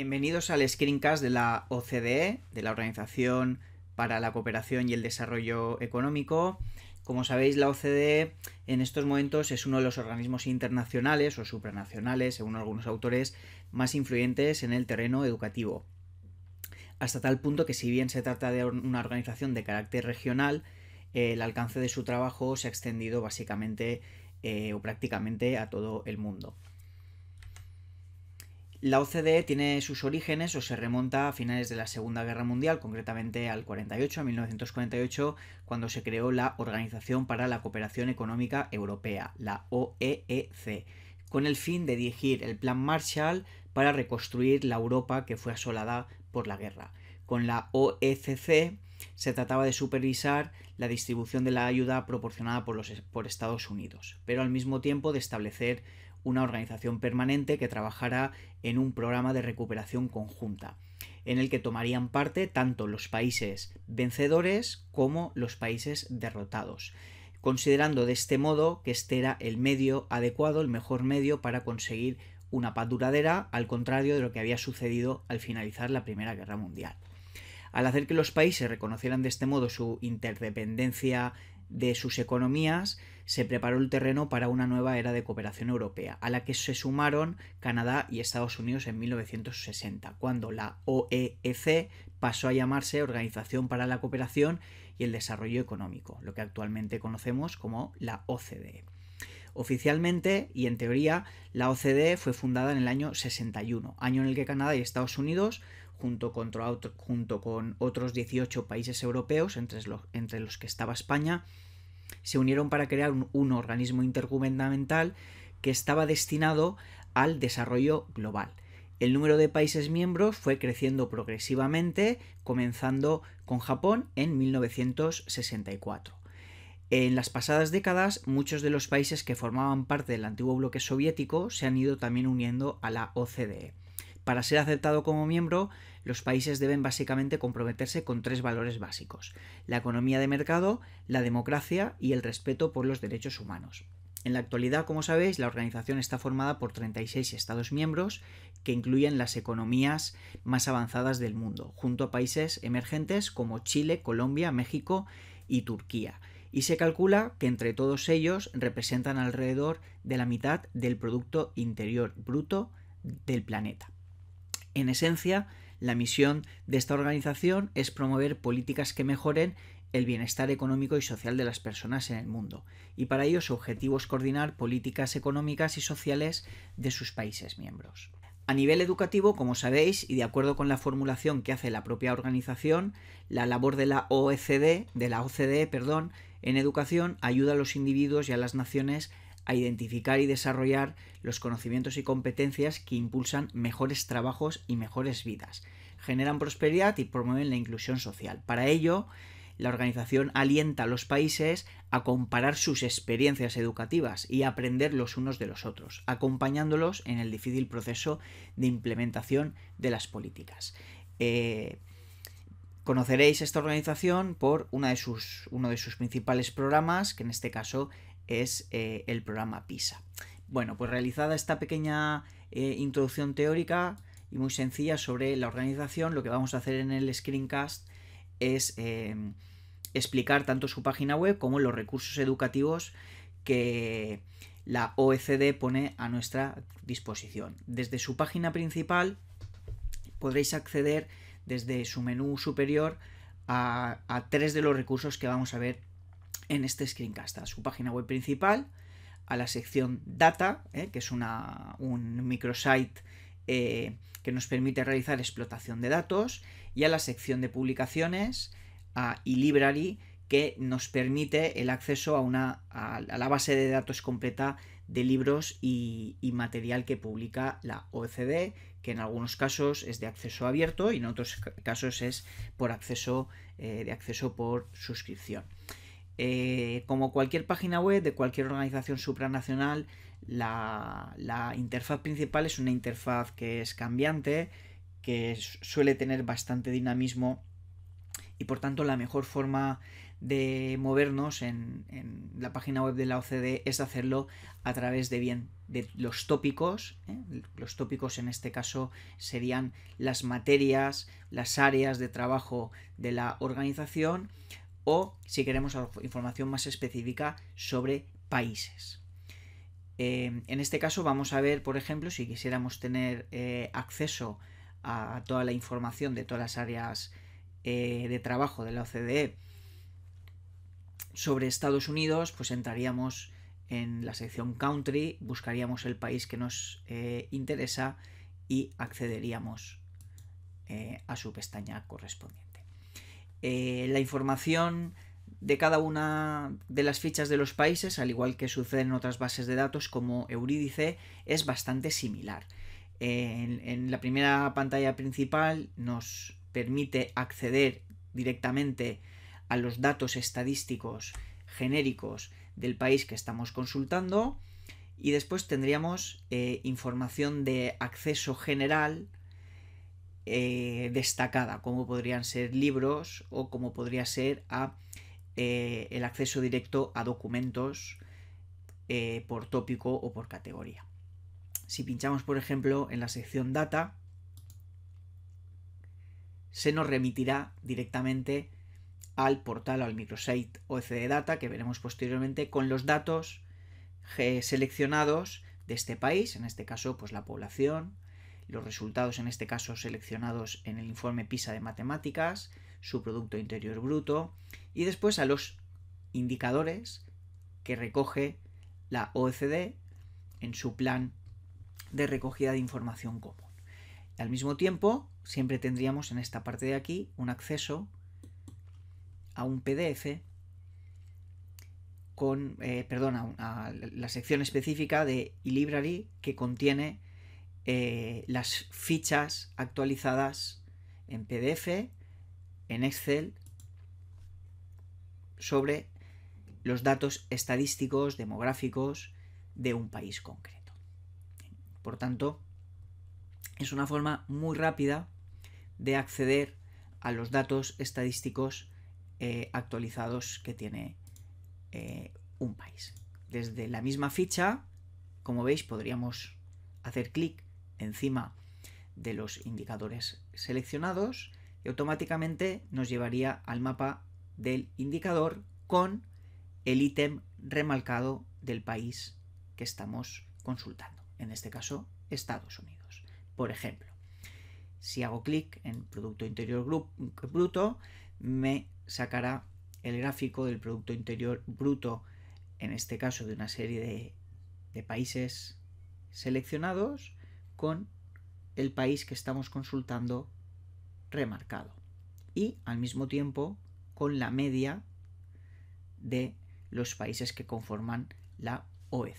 Bienvenidos al screencast de la OCDE, de la Organización para la Cooperación y el Desarrollo Económico. Como sabéis, la OCDE en estos momentos es uno de los organismos internacionales o supranacionales, según algunos autores, más influyentes en el terreno educativo. Hasta tal punto que si bien se trata de una organización de carácter regional, eh, el alcance de su trabajo se ha extendido básicamente eh, o prácticamente a todo el mundo. La OCDE tiene sus orígenes o se remonta a finales de la Segunda Guerra Mundial, concretamente al 48, a 1948, cuando se creó la Organización para la Cooperación Económica Europea, la OEEC, con el fin de dirigir el Plan Marshall para reconstruir la Europa que fue asolada por la guerra. Con la OECC se trataba de supervisar la distribución de la ayuda proporcionada por, por Estados Unidos, pero al mismo tiempo de establecer una organización permanente que trabajara en un programa de recuperación conjunta, en el que tomarían parte tanto los países vencedores como los países derrotados, considerando de este modo que este era el medio adecuado, el mejor medio para conseguir una paz duradera, al contrario de lo que había sucedido al finalizar la Primera Guerra Mundial. Al hacer que los países reconocieran de este modo su interdependencia de sus economías, se preparó el terreno para una nueva era de cooperación europea, a la que se sumaron Canadá y Estados Unidos en 1960, cuando la OEEC pasó a llamarse Organización para la Cooperación y el Desarrollo Económico, lo que actualmente conocemos como la OCDE. Oficialmente y en teoría, la OCDE fue fundada en el año 61, año en el que Canadá y Estados Unidos Junto con, junto con, otros 18 países europeos, entre los, entre los que estaba España, se unieron para crear un, organismo intergubernamental que estaba destinado al desarrollo global. El número de países miembros fue creciendo progresivamente, comenzando con Japón en 1964. En las pasadas décadas, muchos de los países que formaban parte del antiguo bloque soviético se han ido también uniendo a la OCDE. Para ser aceptado como miembro, los países deben básicamente comprometerse con tres valores básicos, la economía de mercado, la democracia y el respeto por los derechos humanos. En la actualidad, como sabéis, la organización está formada por 36 Estados miembros que incluyen las economías más avanzadas del mundo, junto a países emergentes como Chile, Colombia, México y Turquía. Y se calcula que entre todos ellos representan alrededor de la mitad del Producto Interior Bruto del planeta. En esencia, la misión de esta organización es promover políticas que mejoren el bienestar económico y social de las personas en el mundo, y para ello su objetivo es coordinar políticas económicas y sociales de sus países miembros. A nivel educativo, como sabéis, y de acuerdo con la formulación que hace la propia organización, la labor de la OECD, de la OCDE, perdón, en educación ayuda a los individuos y a las naciones a identificar y desarrollar los conocimientos y competencias que impulsan mejores trabajos y mejores vidas, generan prosperidad y promueven la inclusión social. Para ello, la organización alienta a los países a comparar sus experiencias educativas y aprender los unos de los otros, acompañándolos en el difícil proceso de implementación de las políticas. Eh, conoceréis esta organización por una de sus, uno de sus principales programas, que en este caso es eh, el programa PISA. Bueno, pues realizada esta pequeña eh, introducción teórica y muy sencilla sobre la organización, lo que vamos a hacer en el screencast es em, explicar tanto su página web como los recursos educativos que la OECD pone a nuestra disposición. Desde su página principal podréis acceder desde su menú superior a tres de los recursos que vamos a ver en este screencast, a su página web principal, a la sección Data, eh, que es un microsite eh, que nos permite realizar explotación de datos, y a la sección de publicaciones, a library que nos permite el acceso a, la base de datos completa de libros y, material que publica la OECD, que en algunos casos es de acceso abierto y en otros casos es por acceso, eh, de acceso por suscripción. Eh, como cualquier página web de cualquier organización supranacional, la, interfaz principal es una interfaz que es cambiante, que suele tener bastante dinamismo y por tanto la mejor forma de movernos en, la página web de la OCDE es hacerlo a través de bien de los tópicos ¿eh? los tópicos en este caso serían las materias las áreas de trabajo de la organización o si queremos información más específica sobre países. Eh, en este caso vamos a ver, por ejemplo, si quisiéramos tener eh, acceso a toda la información de todas las áreas eh, de trabajo de la OCDE sobre Estados Unidos, pues entraríamos en la sección Country, buscaríamos el país que nos interesa y accederíamos a su pestaña correspondiente. Eh, la información de cada una de las fichas de los países, al igual que sucede en otras bases de datos como Eurídice, es bastante similar. En, la primera pantalla principal nos permite acceder directamente a los datos estadísticos genéricos del país que estamos consultando y después tendríamos eh, información de acceso general eh, destacada, como podrían ser libros o como podría ser ah, eh, el acceso directo a documentos eh, por tópico o por categoría. Si pinchamos, por ejemplo, en la sección Data, se nos remitirá directamente al portal o al microsite OECD Data que veremos posteriormente con los datos seleccionados de este país, en este caso pues la población, los resultados en este caso seleccionados en el informe PISA de matemáticas, su Producto Interior Bruto y después a los indicadores que recoge la OECD en su plan de recogida de información común. al mismo tiempo, siempre tendríamos en esta parte de aquí un acceso a un PDF con, eh, perdón, a, la sección específica de eLibrary que contiene eh, las fichas actualizadas en PDF, en Excel, sobre los datos estadísticos, demográficos de un país concreto. Por tanto, es una forma muy rápida de acceder a los datos estadísticos eh, actualizados que tiene eh, un país. Desde la misma ficha, como veis, podríamos hacer clic encima de los indicadores seleccionados y automáticamente nos llevaría al mapa del indicador con el ítem remarcado del país que estamos consultando, en este caso Estados Unidos. Por ejemplo, si hago clic en Producto Interior Bruto, me sacará el gráfico del Producto Interior Bruto, en este caso de una serie de, de países seleccionados, con el país que estamos consultando remarcado y al mismo tiempo con la media de los países que conforman la OECD.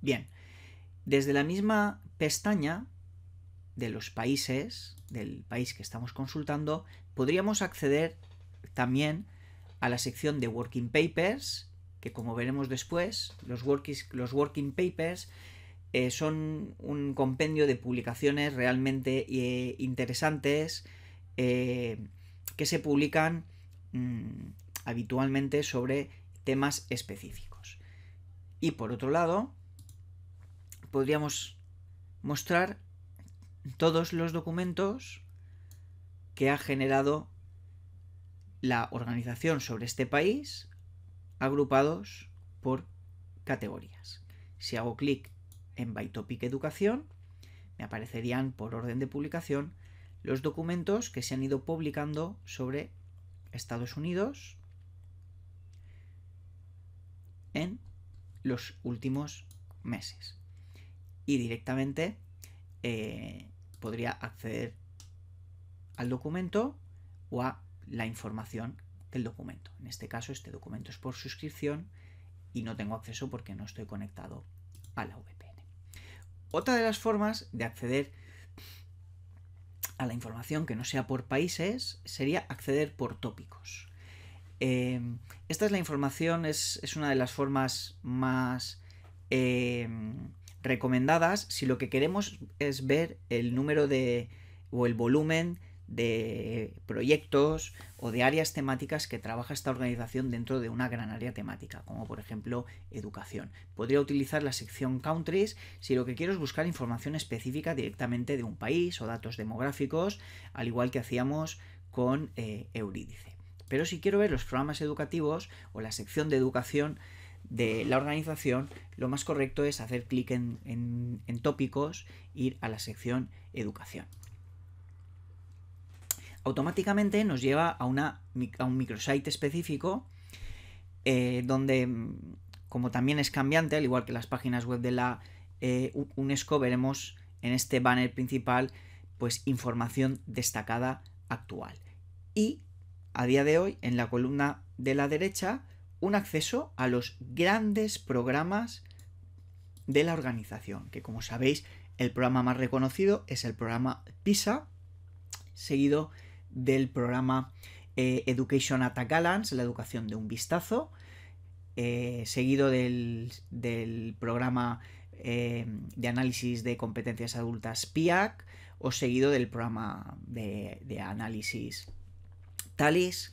Bien, desde la misma pestaña de los países, del país que estamos consultando, podríamos acceder también a la sección de Working Papers que como veremos después, los, los working papers eh, son un compendio de publicaciones realmente eh, interesantes eh, que se publican mm, habitualmente sobre temas específicos. Y por otro lado, podríamos mostrar todos los documentos que ha generado la organización sobre este país agrupados por categorías. Si hago clic en By Topic Educación, me aparecerían por orden de publicación los documentos que se han ido publicando sobre Estados Unidos en los últimos meses. Y directamente eh, podría acceder al documento o a la información el documento. En este caso, este documento es por suscripción y no tengo acceso porque no estoy conectado a la VPN. Otra de las formas de acceder a la información que no sea por países sería acceder por tópicos. Em, esta es la información, es, una de las formas más em, recomendadas si lo que queremos es ver el número de o el volumen de proyectos o de áreas temáticas que trabaja esta organización dentro de una gran área temática, como por ejemplo educación. Podría utilizar la sección countries si lo que quiero es buscar información específica directamente de un país o datos demográficos, al igual que hacíamos con eh, Eurídice. Pero si quiero ver los programas educativos o la sección de educación de la organización, lo más correcto es hacer clic en, en, en tópicos, ir a la sección educación automáticamente nos lleva a, una, un microsite específico eh, donde, mm, como también es cambiante, al igual que las páginas web de la eh, UNESCO, veremos en este banner principal pues información destacada actual. Y a día de hoy, en la columna de la derecha, un acceso a los grandes programas de la organización, que como sabéis, el programa más reconocido es el programa PISA, seguido del programa eh, Education at a glance, la educación de un vistazo, eh, seguido del, programa eh, de análisis de competencias adultas PIAC o seguido del programa de, de análisis TALIS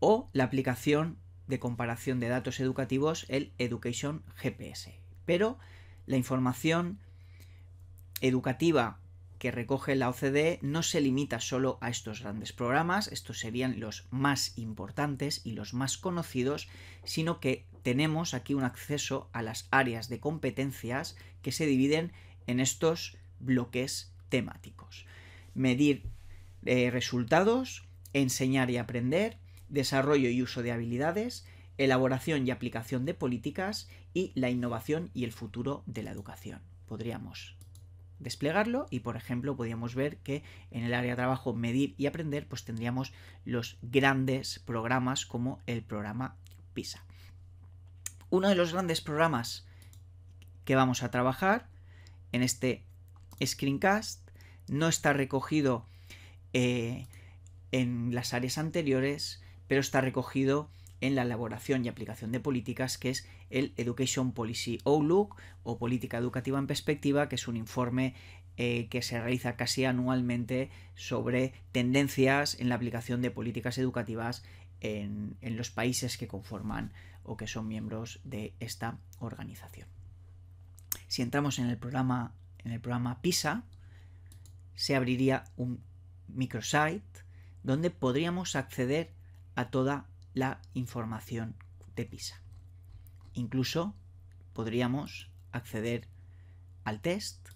o la aplicación de comparación de datos educativos, el Education GPS. Pero la información educativa que recoge la OCDE no se limita solo a estos grandes programas, estos serían los más importantes y los más conocidos, sino que tenemos aquí un acceso a las áreas de competencias que se dividen en estos bloques temáticos. Medir eh, resultados, enseñar y aprender, desarrollo y uso de habilidades, elaboración y aplicación de políticas y la innovación y el futuro de la educación. Podríamos desplegarlo y por ejemplo podríamos ver que en el área de trabajo medir y aprender pues tendríamos los grandes programas como el programa PISA. Uno de los grandes programas que vamos a trabajar en este screencast no está recogido eh, en las áreas anteriores pero está recogido en la elaboración y aplicación de políticas, que es el Education Policy Outlook o Política Educativa en Perspectiva, que es un informe eh, que se realiza casi anualmente sobre tendencias en la aplicación de políticas educativas en, los países que conforman o que son miembros de esta organización. Si entramos en el programa, en el programa PISA, se abriría un microsite donde podríamos acceder a toda la información de PISA. Incluso podríamos acceder al test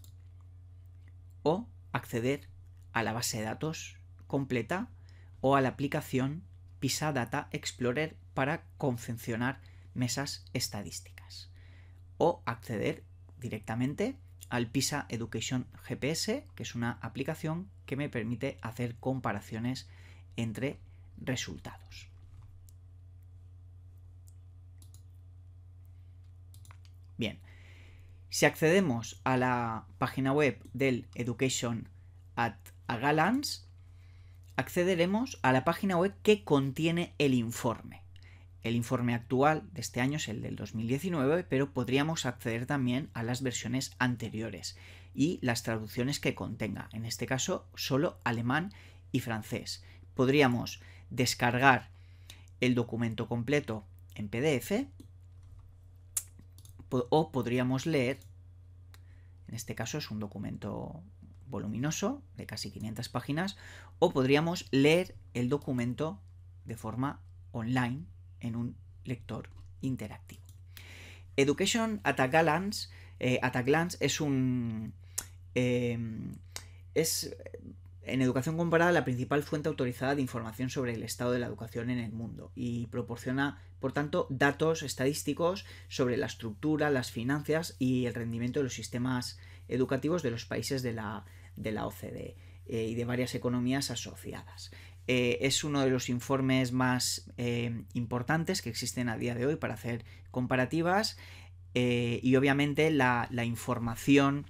o acceder a la base de datos completa o a la aplicación PISA Data Explorer para confeccionar mesas estadísticas o acceder directamente al PISA Education GPS, que es una aplicación que me permite hacer comparaciones entre resultados. Bien, si accedemos a la página web del Education at a accederemos a la página web que contiene el informe. El informe actual de este año es el del 2019, pero podríamos acceder también a las versiones anteriores y las traducciones que contenga, en este caso solo alemán y francés. Podríamos descargar el documento completo en PDF o podríamos leer, en este caso es un documento voluminoso de casi 500 páginas, o podríamos leer el documento de forma online en un lector interactivo. Education at a Glance, eh, es un... Em, es en educación comparada, la principal fuente autorizada de información sobre el estado de la educación en el mundo y proporciona, por tanto, datos estadísticos sobre la estructura, las finanzas y el rendimiento de los sistemas educativos de los países de la, OCDE eh, y de varias economías asociadas. Eh, es uno de los informes más eh, importantes que existen a día de hoy para hacer comparativas y obviamente la, la información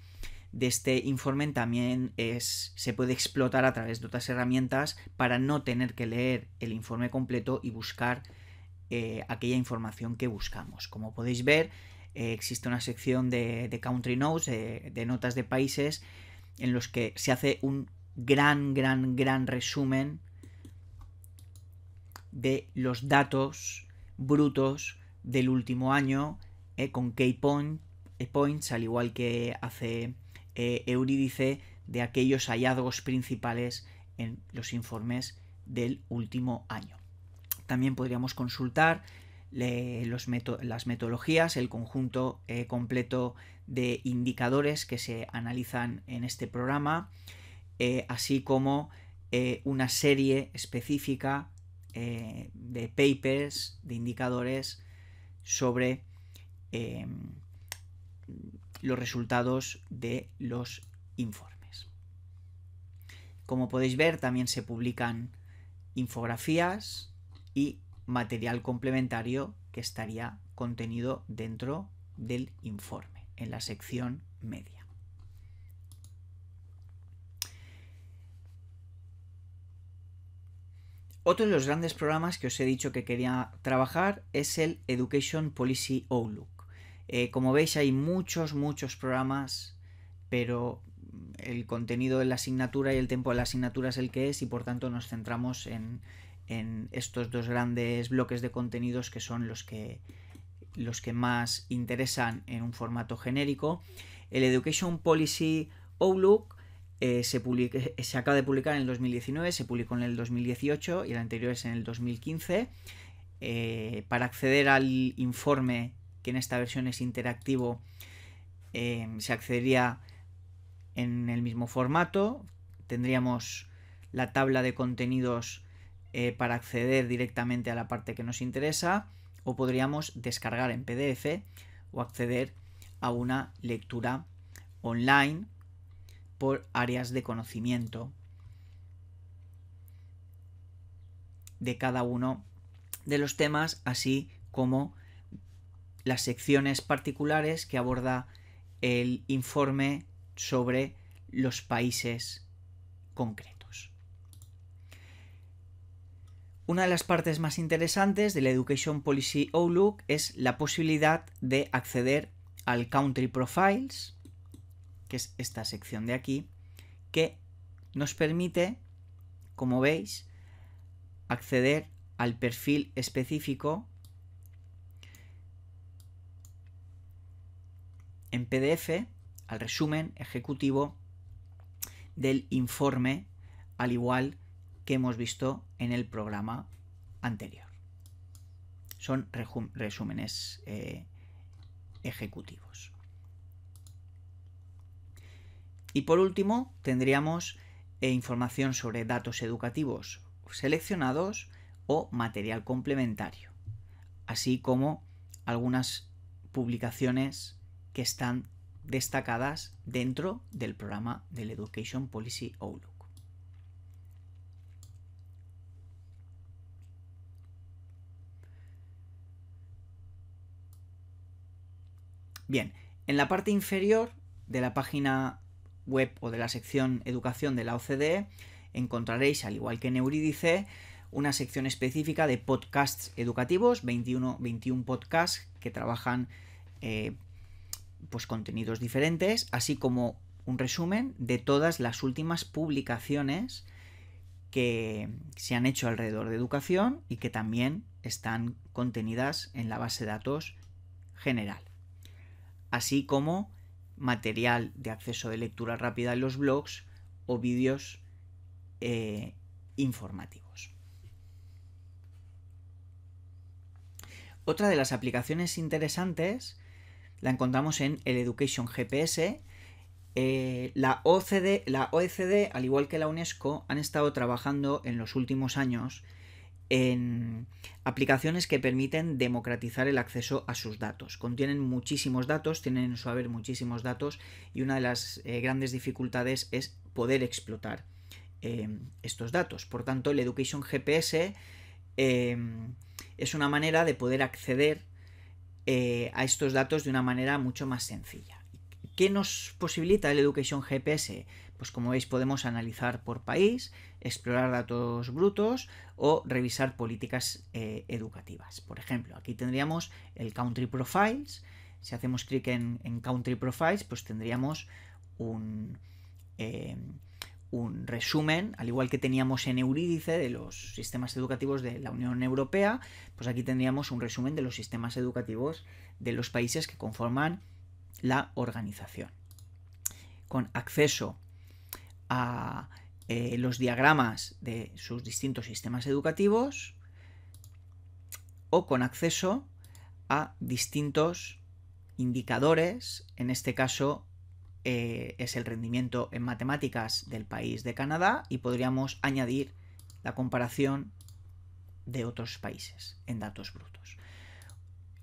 de este informe también es, se puede explotar a través de otras herramientas para no tener que leer el informe completo y buscar eh, aquella información que buscamos. Como podéis ver, eh, existe una sección de, country notes, de notas de países, en los que se hace un gran, gran, gran resumen de los datos brutos del último año, eh, con key points, al igual que hace eh, Eurídice de aquellos hallazgos principales en los informes del último año. También podríamos consultar los las metodologías, el conjunto eh, completo de indicadores que se analizan en este programa, eh, así como una serie específica de papers, de indicadores sobre em, los resultados de los informes. Como podéis ver, también se publican infografías y material complementario que estaría contenido dentro del informe, en la sección media. Otro de los grandes programas que os he dicho que quería trabajar es el Education Policy Outlook. Eh, como veis hay muchos, muchos programas, pero el contenido de la asignatura y el tiempo de la asignatura es el que es y por tanto nos centramos en, estos dos grandes bloques de contenidos que son los que, los que más interesan en un formato genérico. El Education Policy Outlook eh, se, se, acaba de publicar en el 2019, se publicó en el 2018 y el anterior es en el 2015. Eh, para acceder al informe que en esta versión es interactivo, eh, se accedería en el mismo formato. Tendríamos la tabla de contenidos eh, para acceder directamente a la parte que nos interesa o podríamos descargar en PDF o acceder a una lectura online por áreas de conocimiento de cada uno de los temas, así como las secciones particulares que aborda el informe sobre los países concretos. Una de las partes más interesantes de la Education Policy Outlook es la posibilidad de acceder al Country Profiles, que es esta sección de aquí, que nos permite, como veis, acceder al perfil específico en PDF al resumen ejecutivo del informe, al igual que hemos visto en el programa anterior. Son resúmenes eh, ejecutivos. Y por último, tendríamos eh, información sobre datos educativos seleccionados o material complementario, así como algunas publicaciones que están destacadas dentro del programa del Education Policy Outlook. Bien, en la parte inferior de la página web o de la sección educación de la OCDE encontraréis, al igual que en Eurídice, una sección específica de podcasts educativos, 21, 21 podcasts que trabajan eh, pues, contenidos diferentes, así como un resumen de todas las últimas publicaciones que se han hecho alrededor de educación y que también están contenidas en la base de datos general, así como material de acceso de lectura rápida en los blogs o vídeos eh, informativos. Otra de las aplicaciones interesantes la encontramos en el Education GPS. Eh, la, OCDE, la OECD, al igual que la UNESCO, han estado trabajando en los últimos años en aplicaciones que permiten democratizar el acceso a sus datos. Contienen muchísimos datos, tienen en su haber muchísimos datos y una de las eh, grandes dificultades es poder explotar eh, estos datos. Por tanto, el Education GPS es una manera de poder acceder eh, a estos datos de una manera mucho más sencilla. ¿Qué nos posibilita el Education GPS? Pues como veis podemos analizar por país, explorar datos brutos o revisar políticas eh, educativas. Por ejemplo, aquí tendríamos el Country Profiles. Si hacemos clic en, Country Profiles, pues tendríamos un... Eh, un resumen, al igual que teníamos en Eurídice de los sistemas educativos de la Unión Europea, pues aquí tendríamos un resumen de los sistemas educativos de los países que conforman la organización. Con acceso a eh, los diagramas de sus distintos sistemas educativos o con acceso a distintos indicadores, en este caso eh, es el rendimiento en matemáticas del país de Canadá y podríamos añadir la comparación de otros países en datos brutos.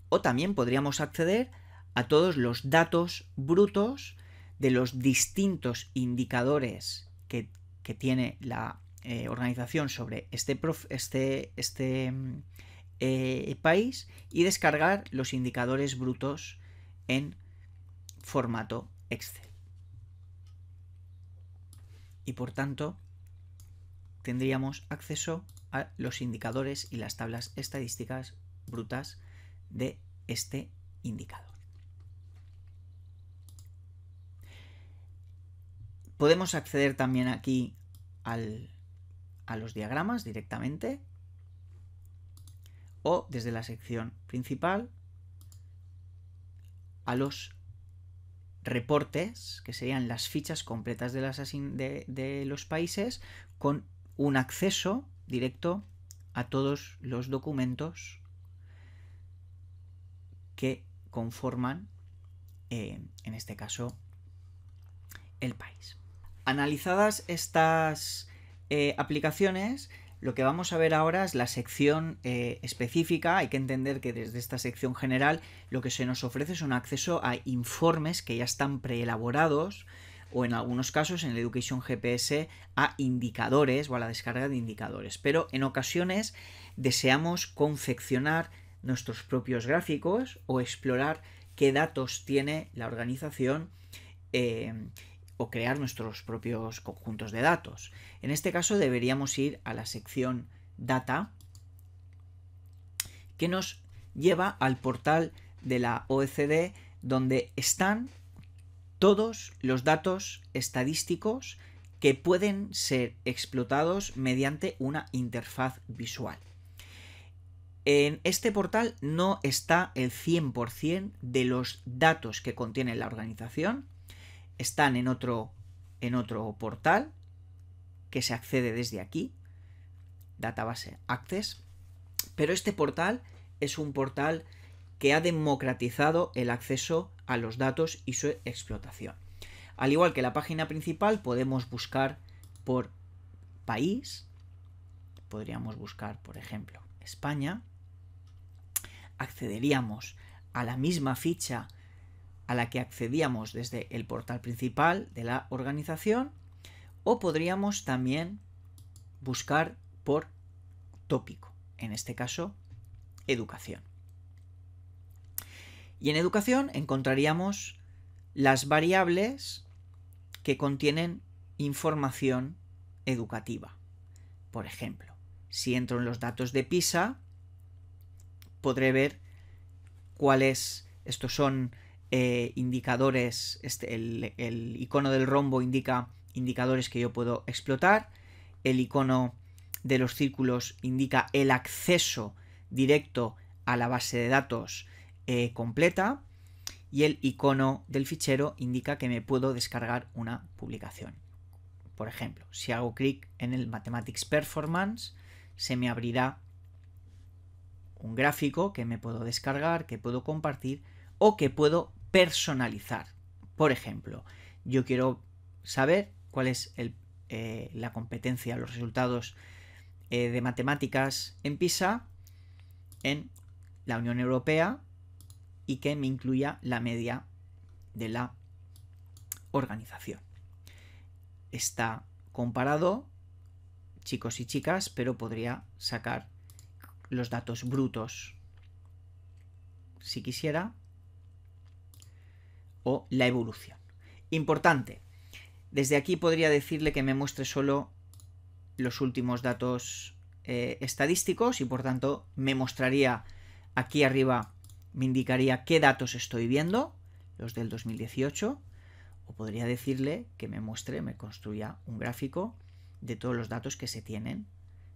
O también podríamos acceder a todos los datos brutos de los distintos indicadores que, tiene la eh, organización sobre este, este, este mm, eh, país y descargar los indicadores brutos en formato Excel y por tanto tendríamos acceso a los indicadores y las tablas estadísticas brutas de este indicador. Podemos acceder también aquí a los diagramas directamente o desde la sección principal a los reportes, que serían las fichas completas de, los países, con un acceso directo a todos los documentos que conforman, eh, en este caso, el país. Analizadas estas eh, aplicaciones, lo que vamos a ver ahora es la sección eh, específica. Hay que entender que desde esta sección general lo que se nos ofrece es un acceso a informes que ya están preelaborados o en algunos casos en el Education GPS a indicadores o a la descarga de indicadores. Pero en ocasiones deseamos confeccionar nuestros propios gráficos o explorar qué datos tiene la organización eh, o crear nuestros propios conjuntos de datos. En este caso deberíamos ir a la sección Data que nos lleva al portal de la OECD donde están todos los datos estadísticos que pueden ser explotados mediante una interfaz visual. En este portal no está el 100% de los datos que contiene la organización, están en otro, en otro portal que se accede desde aquí, Database Access, pero este portal es un portal que ha democratizado el acceso a los datos y su explotación. Al igual que la página principal, podemos buscar por país, podríamos buscar, por ejemplo, España, accederíamos a la misma ficha a la que accedíamos desde el portal principal de la organización o podríamos también buscar por tópico, en este caso, educación. Y en educación encontraríamos las variables que contienen información educativa. Por ejemplo, si entro en los datos de PISA, podré ver cuáles, estos son eh, indicadores, este, el, icono del rombo indica indicadores que yo puedo explotar, el icono de los círculos indica el acceso directo a la base de datos eh, completa y el icono del fichero indica que me puedo descargar una publicación. Por ejemplo, si hago clic en el Mathematics Performance, se me abrirá un gráfico que me puedo descargar, que puedo compartir o que puedo personalizar. Por ejemplo, yo quiero saber cuál es eh, la competencia, los resultados eh, de matemáticas en PISA en la Unión Europea y que me incluya la media de la organización. Está comparado chicos y chicas, pero podría sacar los datos brutos si quisiera la evolución. Importante, desde aquí podría decirle que me muestre solo los últimos datos eh, estadísticos y por tanto me mostraría aquí arriba, me indicaría qué datos estoy viendo, los del 2018, o podría decirle que me muestre, me construya un gráfico de todos los datos que se tienen.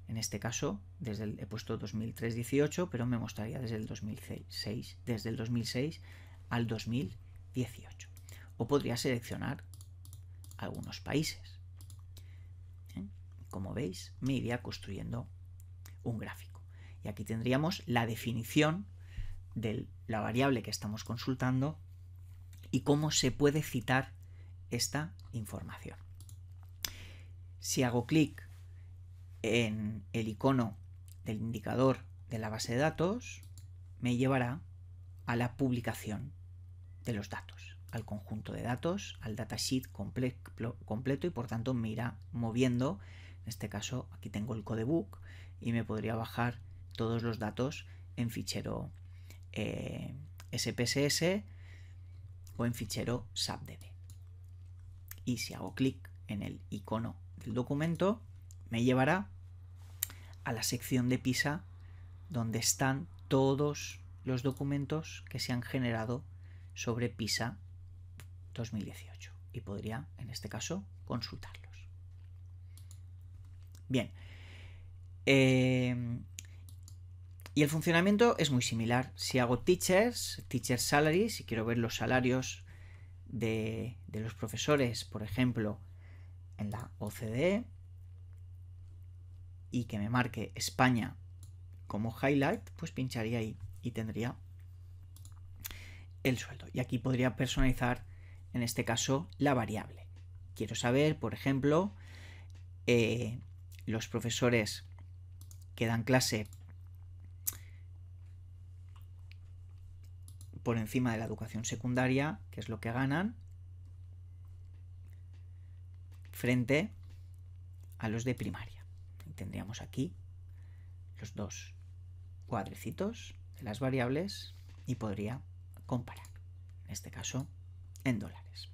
En este caso, desde el, he puesto 2003-18, pero me mostraría desde el 2006, desde el 2006 al 2018. 18. O podría seleccionar algunos países. ¿Eh? Como veis, me iría construyendo un gráfico. Y aquí tendríamos la definición de la variable que estamos consultando y cómo se puede citar esta información. Si hago clic en el icono del indicador de la base de datos, me llevará a la publicación de los datos, al conjunto de datos, al datasheet completo y por tanto me irá moviendo. En este caso, aquí tengo el codebook y me podría bajar todos los datos en fichero SPSS eh, o en fichero SAPDB. Y si hago clic en el icono del documento, me llevará a la sección de PISA donde están todos los documentos que se han generado sobre PISA 2018 y podría, en este caso, consultarlos. Bien. Eh, y el funcionamiento es muy similar. Si hago teachers, teacher salaries, si quiero ver los salarios de los profesores, por ejemplo, en la OCDE, y que me marque España como highlight, pues pincharía ahí y tendría el sueldo. Y aquí podría personalizar, en este caso, la variable. Quiero saber, por ejemplo, eh, los profesores que dan clase por encima de la educación secundaria, que es lo que ganan, frente a los de primaria. tendríamos aquí los dos cuadrecitos de las variables y podría comparar, en este caso en dólares.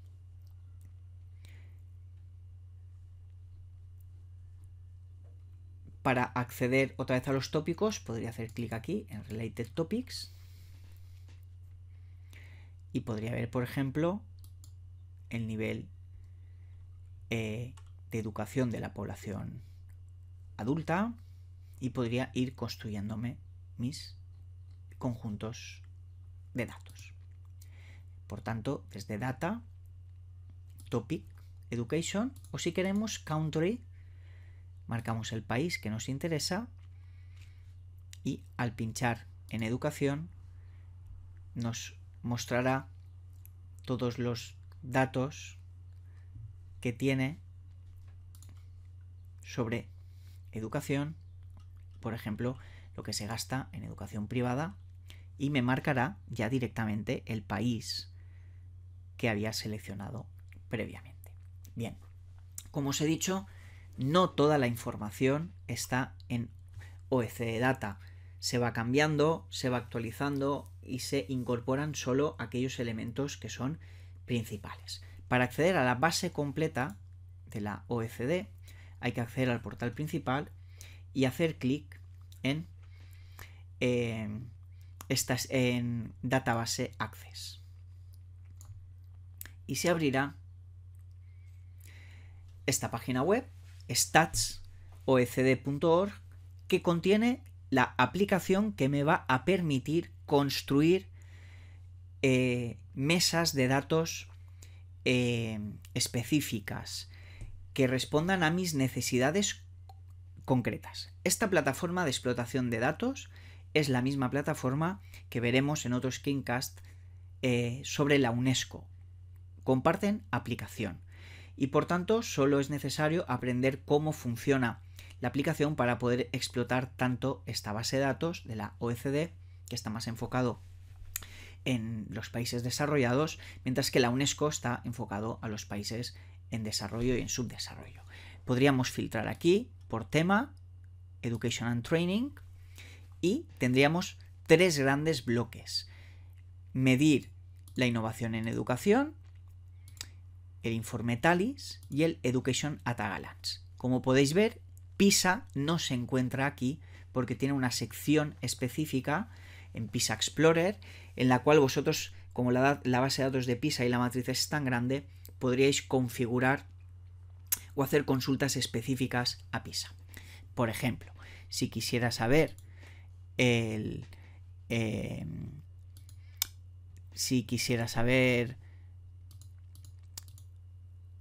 Para acceder otra vez a los tópicos, podría hacer clic aquí en Related Topics y podría ver, por ejemplo, el nivel eh, de educación de la población adulta y podría ir construyéndome mis conjuntos de datos. Por tanto, desde data, topic, education, o si queremos country, marcamos el país que nos interesa y al pinchar en educación nos mostrará todos los datos que tiene sobre educación, por ejemplo, lo que se gasta en educación privada y me marcará ya directamente el país que había seleccionado previamente. Bien, como os he dicho, no toda la información está en OECD Data. Se va cambiando, se va actualizando y se incorporan solo aquellos elementos que son principales. Para acceder a la base completa de la OECD hay que acceder al portal principal y hacer clic en eh, estás en database access. Y se abrirá esta página web, statsoecd.org, que contiene la aplicación que me va a permitir construir eh, mesas de datos eh, específicas que respondan a mis necesidades concretas. Esta plataforma de explotación de datos es la misma plataforma que veremos en otros Screencast eh, sobre la UNESCO. Comparten aplicación y por tanto solo es necesario aprender cómo funciona la aplicación para poder explotar tanto esta base de datos de la OECD, que está más enfocado en los países desarrollados, mientras que la UNESCO está enfocado a los países en desarrollo y en subdesarrollo. Podríamos filtrar aquí por tema, Education and Training, y tendríamos tres grandes bloques. Medir la innovación en educación, el informe TALIS y el Education at a Como podéis ver, PISA no se encuentra aquí porque tiene una sección específica en PISA Explorer en la cual vosotros, como la, la base de datos de PISA y la matriz es tan grande, podríais configurar o hacer consultas específicas a PISA. Por ejemplo, si quisiera saber Em, si quisiera saber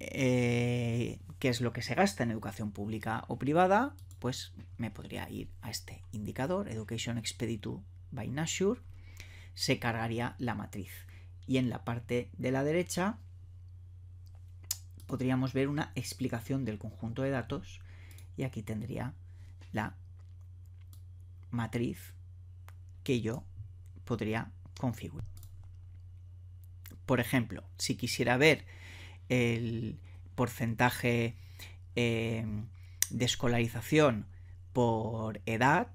eh, qué es lo que se gasta en educación pública o privada, pues me podría ir a este indicador, Education Expeditu by Nature. se cargaría la matriz. Y en la parte de la derecha podríamos ver una explicación del conjunto de datos y aquí tendría la matriz que yo podría configurar. Por ejemplo, si quisiera ver el porcentaje em, de escolarización por edad,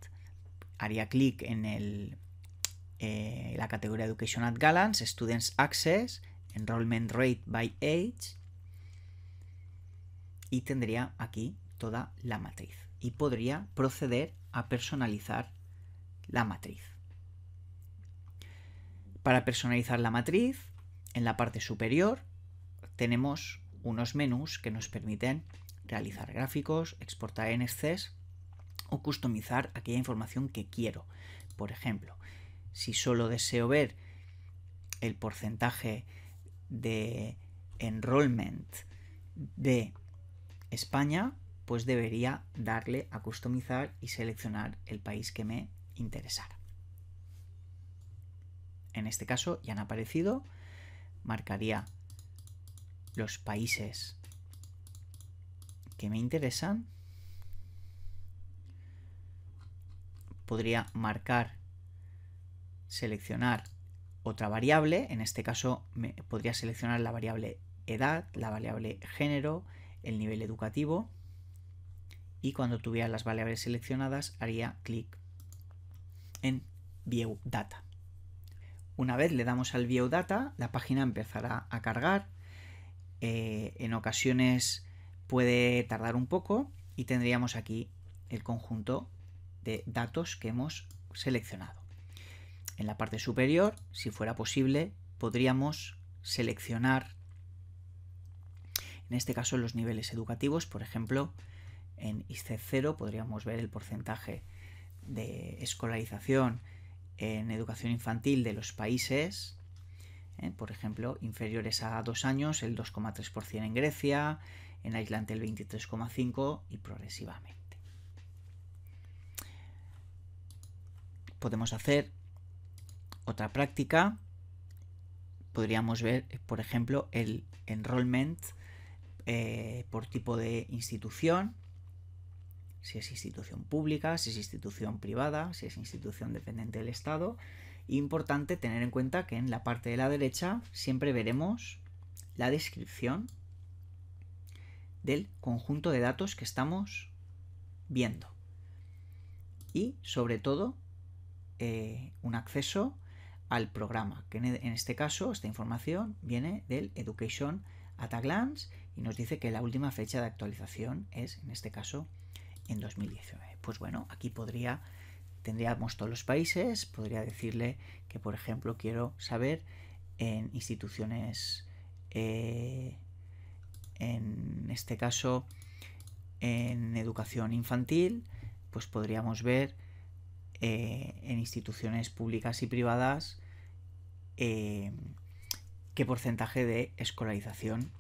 haría clic en el, eh, la categoría Education at Gallants, Students Access, Enrollment Rate by Age, y tendría aquí toda la matriz. Y podría proceder a personalizar la matriz. Para personalizar la matriz, en la parte superior tenemos unos menús que nos permiten realizar gráficos, exportar en excel o customizar aquella información que quiero. Por ejemplo, si solo deseo ver el porcentaje de enrollment de España, pues debería darle a customizar y seleccionar el país que me interesara. En este caso ya han aparecido, marcaría los países que me interesan. Podría marcar, seleccionar otra variable, en este caso podría seleccionar la variable edad, la variable género, el nivel educativo, y cuando tuviera las variables seleccionadas haría clic en View Data. Una vez le damos al View Data, la página empezará a cargar. Eh, en ocasiones puede tardar un poco y tendríamos aquí el conjunto de datos que hemos seleccionado. En la parte superior, si fuera posible, podríamos seleccionar, en este caso, los niveles educativos, por ejemplo, en ice este 0 podríamos ver el porcentaje de escolarización en educación infantil de los países, ¿eh? por ejemplo, inferiores a dos años, el 2,3% en Grecia, en aislante el 23,5% y progresivamente. Podemos hacer otra práctica. Podríamos ver, por ejemplo, el enrollment eh, por tipo de institución, si es institución pública, si es institución privada, si es institución dependiente del Estado. Importante tener en cuenta que en la parte de la derecha siempre veremos la descripción del conjunto de datos que estamos viendo. Y sobre todo eh, un acceso al programa, que e, en este caso esta información viene del Education at Glance y nos dice que la última fecha de actualización es, en este caso, en 2019. Pues bueno, aquí podría, tendríamos todos los países, podría decirle que, por ejemplo, quiero saber en instituciones, eh, en este caso, en educación infantil, pues podríamos ver eh, en instituciones públicas y privadas eh, qué porcentaje de escolarización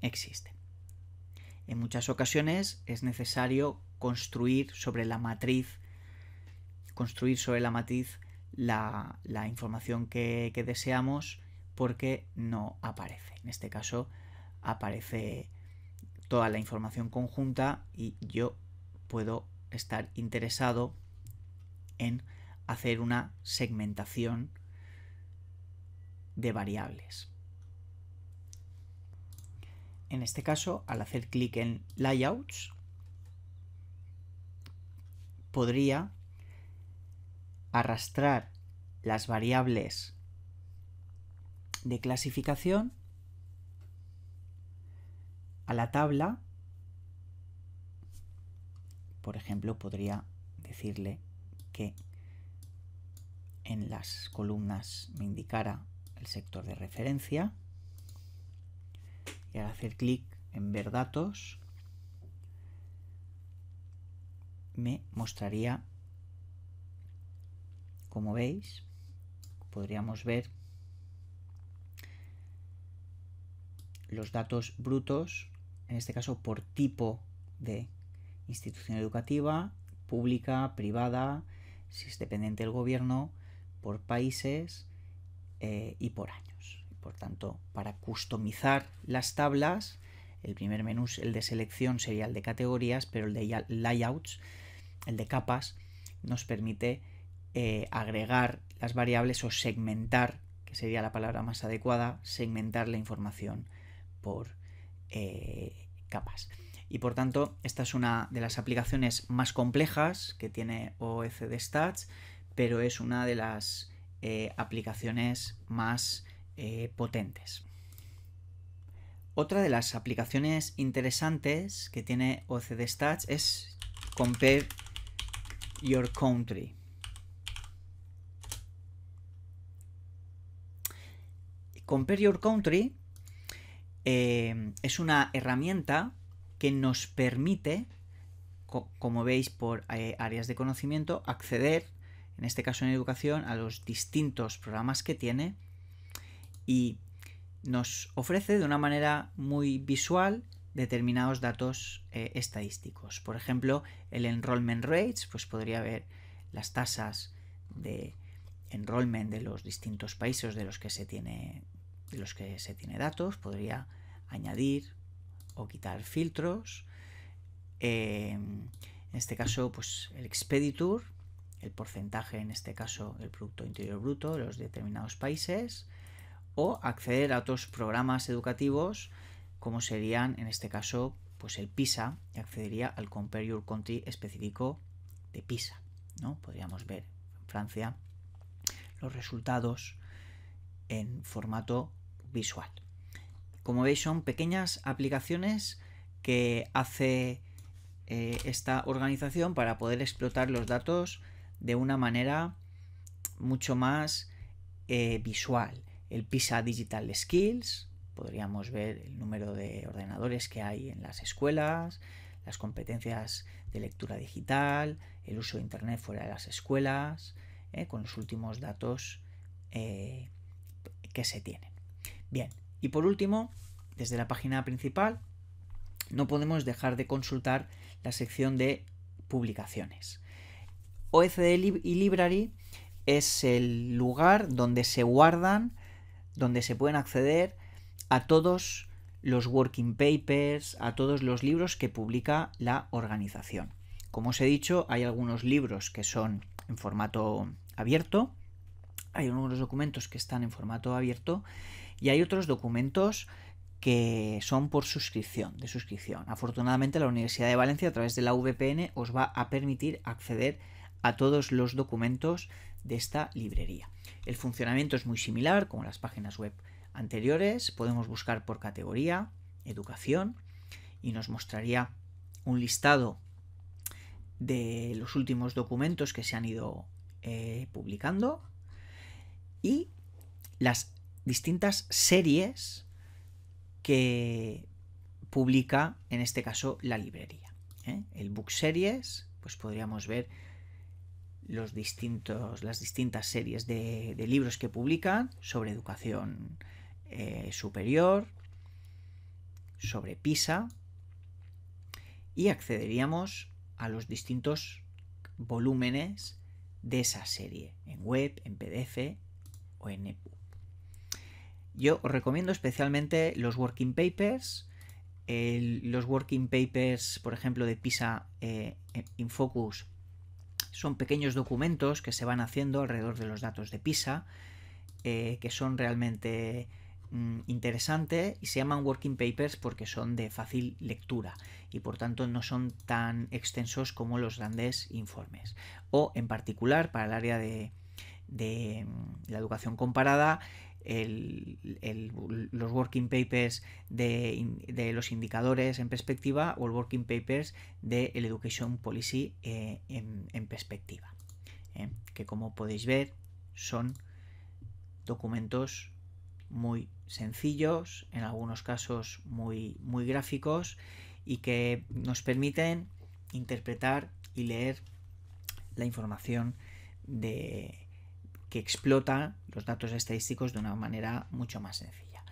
existe. En muchas ocasiones es necesario construir sobre la matriz, construir sobre la matriz la, información que, deseamos porque no aparece. En este caso aparece toda la información conjunta y yo puedo estar interesado en hacer una segmentación de variables en este caso, al hacer clic en Layouts, podría arrastrar las variables de clasificación a la tabla. Por ejemplo, podría decirle que en las columnas me indicara el sector de referencia y al hacer clic en ver datos me mostraría como veis podríamos ver los datos brutos en este caso por tipo de institución educativa pública privada si es dependiente del gobierno por países eh, y por año por tanto, para customizar las tablas, el primer menú, el de selección, sería el de categorías, pero el de layouts, el de capas, nos permite eh, agregar las variables o segmentar, que sería la palabra más adecuada, segmentar la información por eh, capas. Y por tanto, esta es una de las aplicaciones más complejas que tiene OECD Stats, pero es una de las eh, aplicaciones más eh, potentes. Otra de las aplicaciones interesantes que tiene OCD Stats es Compare Your Country. Compare Your Country eh, es una herramienta que nos permite, como veis por eh, áreas de conocimiento, acceder, en este caso en educación, a los distintos programas que tiene y nos ofrece de una manera muy visual determinados datos eh, estadísticos. Por ejemplo, el enrollment rates, pues podría ver las tasas de enrollment de los distintos países de los que se tiene, de los que se tiene datos, podría añadir o quitar filtros. Eh, en este caso, pues el expeditor, el porcentaje, en este caso, el Producto Interior Bruto de los determinados países o acceder a otros programas educativos como serían en este caso pues el PISA y accedería al Compare Your Country específico de PISA. ¿no? Podríamos ver en Francia los resultados en formato visual. Como veis son pequeñas aplicaciones que hace eh, esta organización para poder explotar los datos de una manera mucho más eh, visual el PISA Digital Skills, podríamos ver el número de ordenadores que hay en las escuelas, las competencias de lectura digital, el uso de Internet fuera de las escuelas, eh, con los últimos datos eh, que se tienen. Bien, y por último, desde la página principal, no podemos dejar de consultar la sección de publicaciones. OECD y Library es el lugar donde se guardan donde se pueden acceder a todos los working papers, a todos los libros que publica la organización. Como os he dicho, hay algunos libros que son en formato abierto, hay algunos documentos que están en formato abierto y hay otros documentos que son por suscripción, de suscripción. Afortunadamente la Universidad de Valencia a través de la VPN os va a permitir acceder a todos los documentos de esta librería. El funcionamiento es muy similar como las páginas web anteriores. Podemos buscar por categoría, educación, y nos mostraría un listado de los últimos documentos que se han ido eh, publicando y las distintas series que publica en este caso la librería. ¿eh? El book series, pues podríamos ver distintos, las distintas series de, libros que publican sobre educación eh, superior, sobre PISA, y accederíamos a los distintos volúmenes de esa serie, en web, en PDF o en EPUB. Yo os recomiendo especialmente los working papers, los working papers, por ejemplo, de PISA eh, Infocus son pequeños documentos que se van haciendo alrededor de los datos de PISA, eh, que son realmente mm, interesantes y se llaman working papers porque son de fácil lectura y por tanto no son tan extensos como los grandes informes. O en particular para el área de mm, la educación comparada, el, los working papers de, los indicadores en perspectiva o el working papers de de Education Policy eh, en, perspectiva, eh, que como podéis ver son documentos muy sencillos, en algunos casos muy, muy gráficos y que nos permiten interpretar y leer la información de, que explota los datos estadísticos de una manera mucho más sencilla.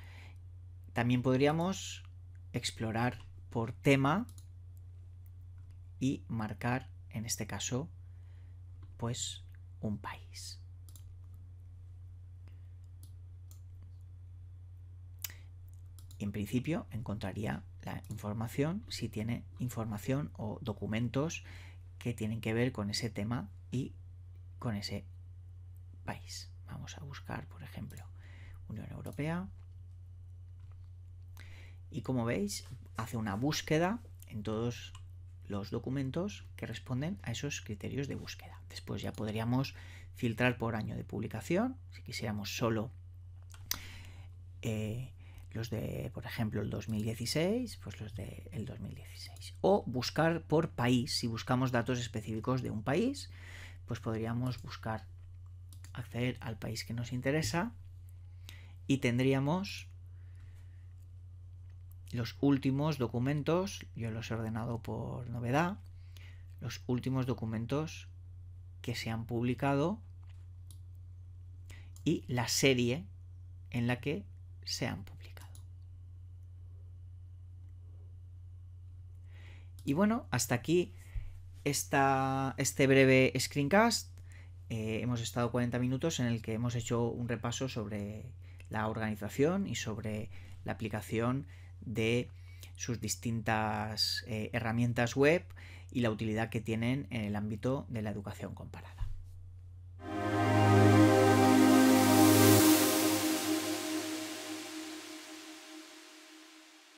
También podríamos explorar por tema y marcar, en este caso, pues un país. en principio encontraría la información si tiene información o documentos que tienen que ver con ese tema y con ese Vamos a buscar, por ejemplo, Unión Europea. Y como veis, hace una búsqueda en todos los documentos que responden a esos criterios de búsqueda. Después ya podríamos filtrar por año de publicación, si quisiéramos solo eh, los de, por ejemplo, el 2016, pues los del 2016. O buscar por país, si buscamos datos específicos de un país, pues podríamos buscar acceder al país que nos interesa y tendríamos los últimos documentos, yo los he ordenado por novedad, los últimos documentos que se han publicado y la serie en la que se han publicado. Y bueno, hasta aquí esta, este breve screencast. Eh, hemos estado 40 minutos en el que hemos hecho un repaso sobre la organización y sobre la aplicación de sus distintas eh, herramientas web y la utilidad que tienen en el ámbito de la educación comparada.